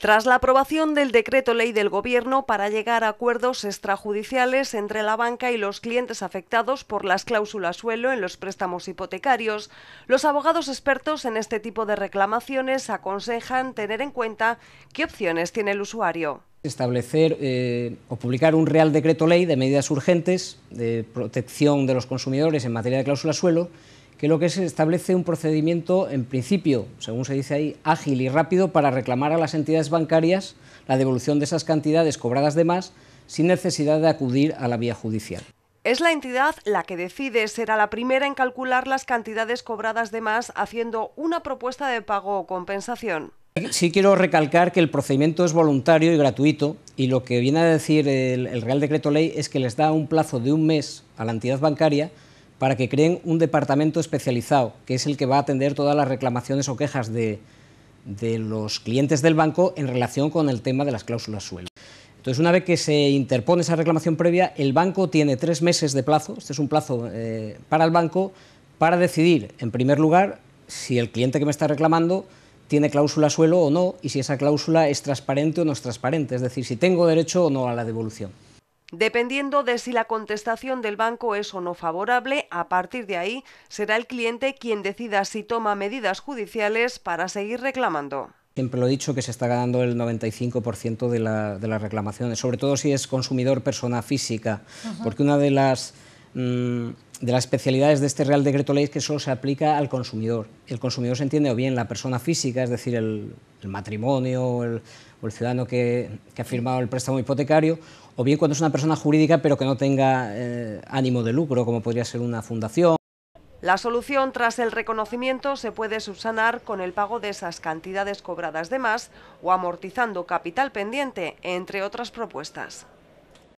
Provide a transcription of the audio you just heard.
Tras la aprobación del decreto ley del Gobierno para llegar a acuerdos extrajudiciales entre la banca y los clientes afectados por las cláusulas suelo en los préstamos hipotecarios, los abogados expertos en este tipo de reclamaciones aconsejan tener en cuenta qué opciones tiene el usuario. Establecer eh, o publicar un Real Decreto Ley de medidas urgentes de protección de los consumidores en materia de cláusula suelo que lo que se establece un procedimiento, en principio, según se dice ahí, ágil y rápido para reclamar a las entidades bancarias la devolución de esas cantidades cobradas de más sin necesidad de acudir a la vía judicial. Es la entidad la que decide, será la primera en calcular las cantidades cobradas de más haciendo una propuesta de pago o compensación. Sí quiero recalcar que el procedimiento es voluntario y gratuito y lo que viene a decir el Real Decreto Ley es que les da un plazo de un mes a la entidad bancaria para que creen un departamento especializado, que es el que va a atender todas las reclamaciones o quejas de, los clientes del banco en relación con el tema de las cláusulas suelo. Entonces, una vez que se interpone esa reclamación previa, el banco tiene tres meses de plazo, este es un plazo eh, para el banco, para decidir, en primer lugar, si el cliente que me está reclamando tiene cláusula suelo o no, y si esa cláusula es transparente o no es transparente, es decir, si tengo derecho o no a la devolución. Dependiendo de si la contestación del banco es o no favorable, a partir de ahí será el cliente quien decida si toma medidas judiciales para seguir reclamando. Siempre lo he dicho que se está ganando el 95% de, las reclamaciones, sobre todo si es consumidor persona física, porque una de las... Mm, de las especialidades de este Real Decreto Ley que solo se aplica al consumidor. El consumidor se entiende o bien la persona física, es decir, el, matrimonio o el, ciudadano que, ha firmado el préstamo hipotecario, o bien cuando es una persona jurídica pero que no tenga eh, ánimo de lucro, como podría ser una fundación. La solución tras el reconocimiento se puede subsanar con el pago de esas cantidades cobradas de más o amortizando capital pendiente, entre otras propuestas.